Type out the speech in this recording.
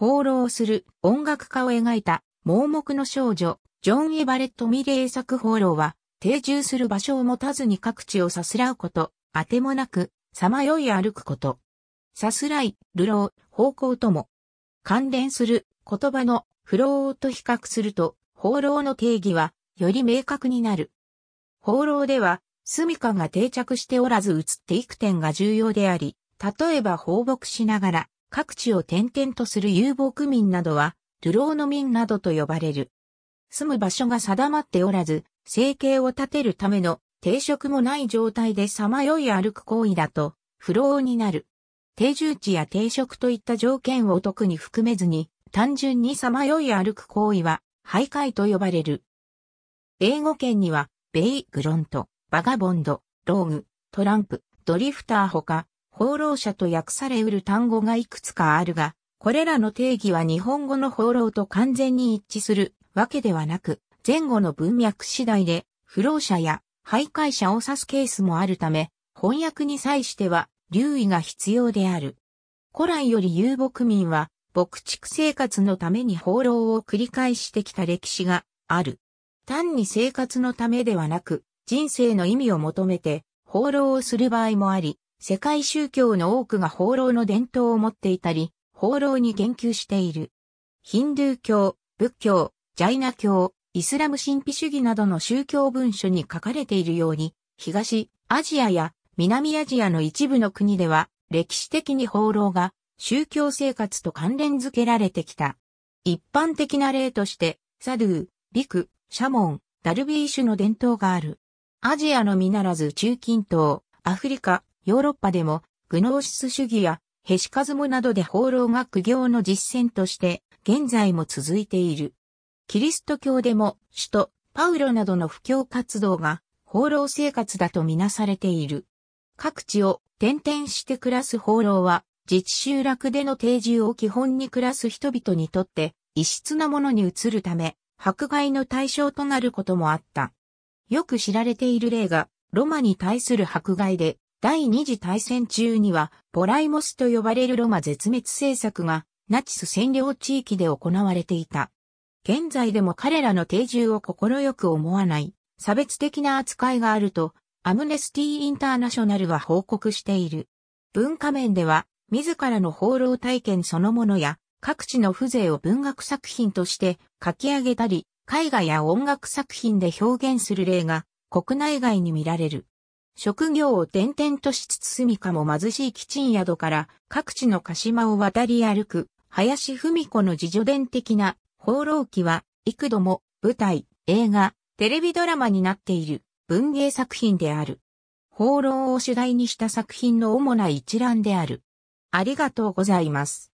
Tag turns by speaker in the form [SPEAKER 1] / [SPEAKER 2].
[SPEAKER 1] 放浪する音楽家を描いた盲目の少女、ジョン・エバレット・ミレー作放浪は、定住する場所を持たずに各地をさすらうこと、あてもなく、さまよい歩くこと。さすらい、流浪、方向とも。関連する言葉の不老と比較すると、放浪の定義は、より明確になる。放浪では、住処が定着しておらず移っていく点が重要であり、例えば放牧しながら、各地を転々とする遊牧民などは、流浪の民などと呼ばれる。住む場所が定まっておらず、生計を立てるための定職もない状態でさまよい歩く行為だと、不老になる。定住地や定職といった条件を特に含めずに、単純にさまよい歩く行為は、徘徊と呼ばれる。英語圏には、ベイ、グロント、バガボンド、ローグ、トランプ、ドリフターほか、放浪者と訳されうる単語がいくつかあるが、これらの定義は日本語の放浪と完全に一致するわけではなく、前後の文脈次第で、不老者や徘徊者を指すケースもあるため、翻訳に際しては留意が必要である。古来より遊牧民は、牧畜生活のために放浪を繰り返してきた歴史がある。単に生活のためではなく、人生の意味を求めて放浪をする場合もあり、世界宗教の多くが放浪の伝統を持っていたり、放浪に言及している。ヒンドゥー教、仏教、ジャイナ教、イスラム神秘主義などの宗教文書に書かれているように、東、アジアや南アジアの一部の国では、歴史的に放浪が宗教生活と関連づけられてきた。一般的な例として、サドゥー、ビク、シャモン、ダルビーシュの伝統がある。アジアのみならず中近東、アフリカ、ヨーロッパでも、グノーシス主義やヘシカズムなどで放浪が苦行の実践として、現在も続いている。キリスト教でも、首都、パウロなどの布教活動が、放浪生活だとみなされている。各地を転々して暮らす放浪は、自治集落での定住を基本に暮らす人々にとって、異質なものに移るため、迫害の対象となることもあった。よく知られている例が、ロマに対する迫害で、第二次大戦中には、ポライモスと呼ばれるロマ絶滅政策が、ナチス占領地域で行われていた。現在でも彼らの定住を快く思わない、差別的な扱いがあると、アムネスティ・インターナショナルは報告している。文化面では、自らの放浪体験そのものや、各地の風情を文学作品として書き上げたり、絵画や音楽作品で表現する例が国内外に見られる。職業を転々としつつ住みかも貧しい基賃宿から各地の鹿島を渡り歩く、林文子の自助伝的な放浪記は幾度も舞台、映画、テレビドラマになっている文芸作品である。放浪を主題にした作品の主な一覧である。ありがとうございます。